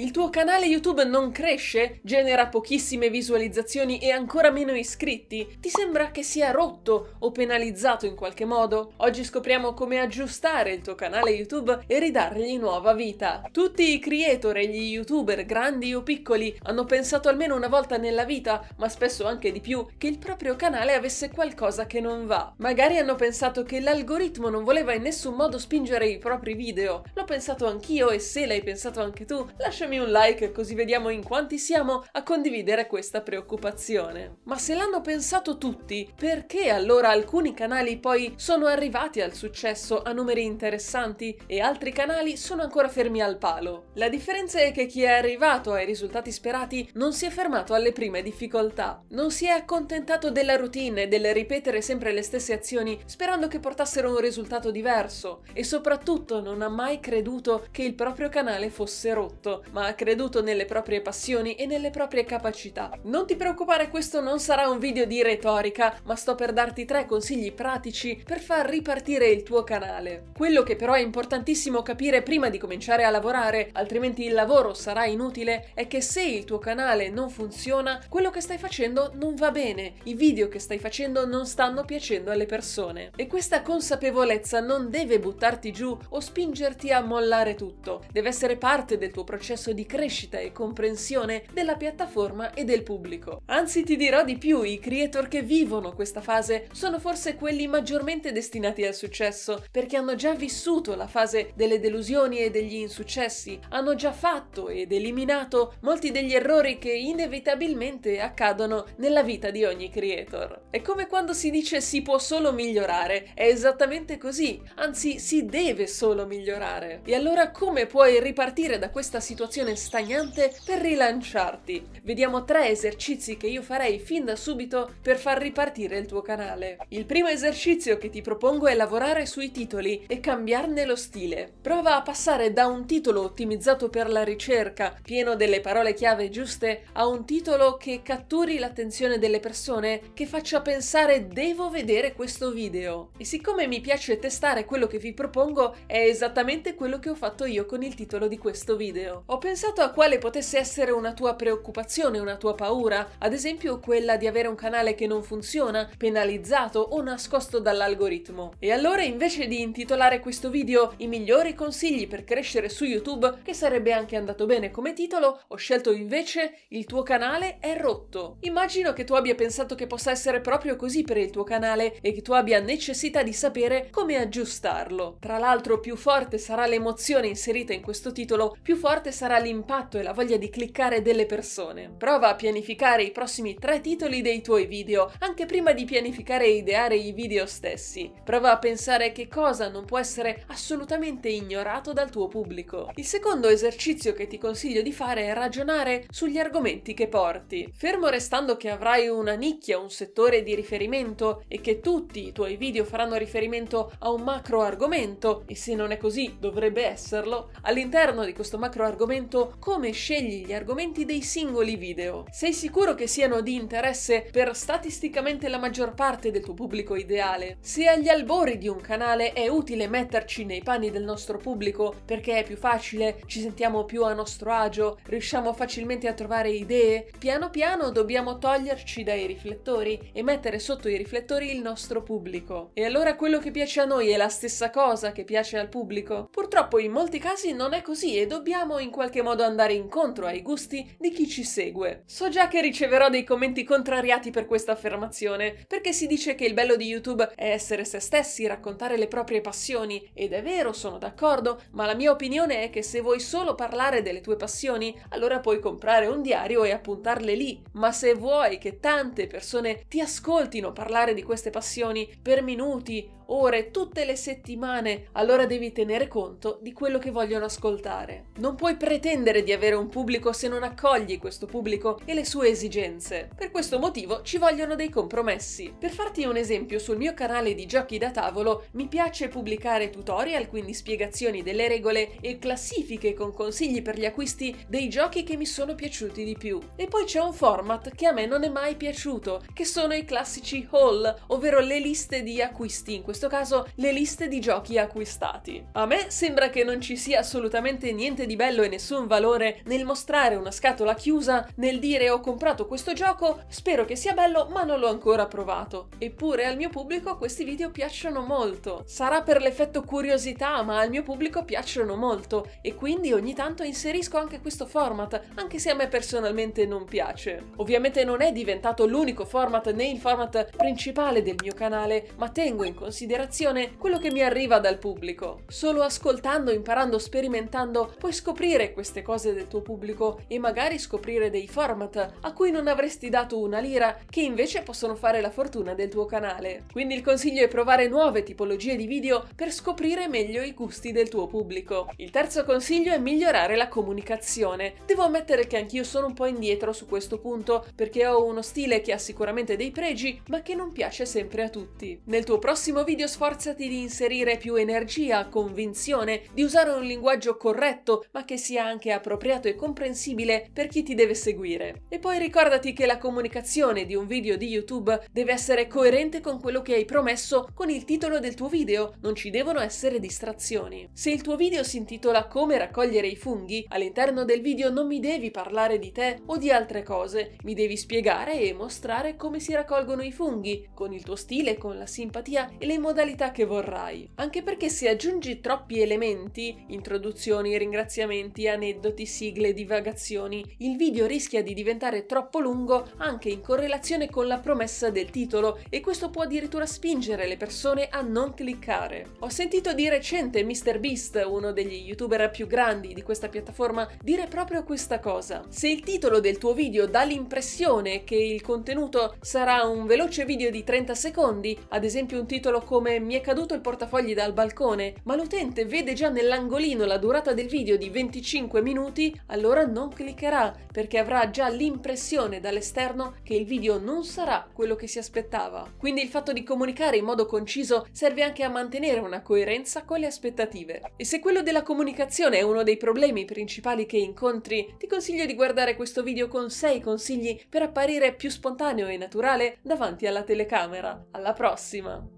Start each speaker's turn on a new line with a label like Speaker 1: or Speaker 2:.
Speaker 1: Il tuo canale YouTube non cresce? Genera pochissime visualizzazioni e ancora meno iscritti? Ti sembra che sia rotto o penalizzato in qualche modo? Oggi scopriamo come aggiustare il tuo canale YouTube e ridargli nuova vita. Tutti i creator e gli youtuber, grandi o piccoli, hanno pensato almeno una volta nella vita, ma spesso anche di più, che il proprio canale avesse qualcosa che non va. Magari hanno pensato che l'algoritmo non voleva in nessun modo spingere i propri video. L'ho pensato anch'io e se l'hai pensato anche tu, lasciami lasciatemi un like così vediamo in quanti siamo a condividere questa preoccupazione. Ma se l'hanno pensato tutti, perché allora alcuni canali poi sono arrivati al successo a numeri interessanti e altri canali sono ancora fermi al palo? La differenza è che chi è arrivato ai risultati sperati non si è fermato alle prime difficoltà, non si è accontentato della routine e del ripetere sempre le stesse azioni sperando che portassero un risultato diverso e soprattutto non ha mai creduto che il proprio canale fosse rotto, ma ma ha creduto nelle proprie passioni e nelle proprie capacità. Non ti preoccupare, questo non sarà un video di retorica, ma sto per darti tre consigli pratici per far ripartire il tuo canale. Quello che però è importantissimo capire prima di cominciare a lavorare, altrimenti il lavoro sarà inutile, è che se il tuo canale non funziona, quello che stai facendo non va bene, i video che stai facendo non stanno piacendo alle persone. E questa consapevolezza non deve buttarti giù o spingerti a mollare tutto, deve essere parte del tuo processo senso di crescita e comprensione della piattaforma e del pubblico. Anzi ti dirò di più, i creator che vivono questa fase sono forse quelli maggiormente destinati al successo, perché hanno già vissuto la fase delle delusioni e degli insuccessi, hanno già fatto ed eliminato molti degli errori che inevitabilmente accadono nella vita di ogni creator. È come quando si dice si può solo migliorare, è esattamente così, anzi si deve solo migliorare. E allora come puoi ripartire da questa situazione situazione stagnante per rilanciarti. Vediamo tre esercizi che io farei fin da subito per far ripartire il tuo canale. Il primo esercizio che ti propongo è lavorare sui titoli e cambiarne lo stile. Prova a passare da un titolo ottimizzato per la ricerca, pieno delle parole chiave giuste, a un titolo che catturi l'attenzione delle persone, che faccia pensare devo vedere questo video. E siccome mi piace testare quello che vi propongo, è esattamente quello che ho fatto io con il titolo di questo video. Ho pensato a quale potesse essere una tua preoccupazione, una tua paura? Ad esempio quella di avere un canale che non funziona, penalizzato o nascosto dall'algoritmo. E allora invece di intitolare questo video I migliori consigli per crescere su YouTube, che sarebbe anche andato bene come titolo, ho scelto invece Il tuo canale è rotto. Immagino che tu abbia pensato che possa essere proprio così per il tuo canale e che tu abbia necessità di sapere come aggiustarlo. Tra l'altro più forte sarà l'emozione inserita in questo titolo, più forte sarà sarà l'impatto e la voglia di cliccare delle persone. Prova a pianificare i prossimi tre titoli dei tuoi video, anche prima di pianificare e ideare i video stessi. Prova a pensare che cosa non può essere assolutamente ignorato dal tuo pubblico. Il secondo esercizio che ti consiglio di fare è ragionare sugli argomenti che porti. Fermo restando che avrai una nicchia, un settore di riferimento e che tutti i tuoi video faranno riferimento a un macro argomento, e se non è così dovrebbe esserlo, all'interno di questo macro argomento argomento come scegli gli argomenti dei singoli video. Sei sicuro che siano di interesse per statisticamente la maggior parte del tuo pubblico ideale? Se agli albori di un canale è utile metterci nei panni del nostro pubblico perché è più facile, ci sentiamo più a nostro agio, riusciamo facilmente a trovare idee, piano piano dobbiamo toglierci dai riflettori e mettere sotto i riflettori il nostro pubblico. E allora quello che piace a noi è la stessa cosa che piace al pubblico? Purtroppo in molti casi non è così e dobbiamo in qualche qualche modo andare incontro ai gusti di chi ci segue. So già che riceverò dei commenti contrariati per questa affermazione, perché si dice che il bello di YouTube è essere se stessi, raccontare le proprie passioni, ed è vero, sono d'accordo, ma la mia opinione è che se vuoi solo parlare delle tue passioni, allora puoi comprare un diario e appuntarle lì, ma se vuoi che tante persone ti ascoltino parlare di queste passioni per minuti, ore tutte le settimane, allora devi tenere conto di quello che vogliono ascoltare. Non puoi pretendere di avere un pubblico se non accogli questo pubblico e le sue esigenze. Per questo motivo ci vogliono dei compromessi. Per farti un esempio, sul mio canale di giochi da tavolo mi piace pubblicare tutorial, quindi spiegazioni delle regole e classifiche con consigli per gli acquisti dei giochi che mi sono piaciuti di più. E poi c'è un format che a me non è mai piaciuto, che sono i classici haul, ovvero le liste di acquisti in questo questo caso le liste di giochi acquistati. A me sembra che non ci sia assolutamente niente di bello e nessun valore nel mostrare una scatola chiusa, nel dire ho comprato questo gioco, spero che sia bello ma non l'ho ancora provato. Eppure al mio pubblico questi video piacciono molto. Sarà per l'effetto curiosità, ma al mio pubblico piacciono molto e quindi ogni tanto inserisco anche questo format, anche se a me personalmente non piace. Ovviamente non è diventato l'unico format né il format principale del mio canale, ma tengo in considerazione considerazione quello che mi arriva dal pubblico. Solo ascoltando, imparando, sperimentando, puoi scoprire queste cose del tuo pubblico e magari scoprire dei format a cui non avresti dato una lira che invece possono fare la fortuna del tuo canale. Quindi il consiglio è provare nuove tipologie di video per scoprire meglio i gusti del tuo pubblico. Il terzo consiglio è migliorare la comunicazione. Devo ammettere che anch'io sono un po' indietro su questo punto perché ho uno stile che ha sicuramente dei pregi ma che non piace sempre a tutti. Nel tuo prossimo video video sforzati di inserire più energia, convinzione, di usare un linguaggio corretto ma che sia anche appropriato e comprensibile per chi ti deve seguire. E poi ricordati che la comunicazione di un video di YouTube deve essere coerente con quello che hai promesso con il titolo del tuo video, non ci devono essere distrazioni. Se il tuo video si intitola Come raccogliere i funghi, all'interno del video non mi devi parlare di te o di altre cose, mi devi spiegare e mostrare come si raccolgono i funghi, con il tuo stile, con la simpatia e le emozioni modalità che vorrai, anche perché se aggiungi troppi elementi, introduzioni, ringraziamenti, aneddoti, sigle, divagazioni, il video rischia di diventare troppo lungo anche in correlazione con la promessa del titolo e questo può addirittura spingere le persone a non cliccare. Ho sentito di recente MrBeast, uno degli youtuber più grandi di questa piattaforma, dire proprio questa cosa. Se il titolo del tuo video dà l'impressione che il contenuto sarà un veloce video di 30 secondi, ad esempio un titolo come mi è caduto il portafogli dal balcone, ma l'utente vede già nell'angolino la durata del video di 25 minuti, allora non cliccherà perché avrà già l'impressione dall'esterno che il video non sarà quello che si aspettava. Quindi il fatto di comunicare in modo conciso serve anche a mantenere una coerenza con le aspettative. E se quello della comunicazione è uno dei problemi principali che incontri, ti consiglio di guardare questo video con 6 consigli per apparire più spontaneo e naturale davanti alla telecamera. Alla prossima!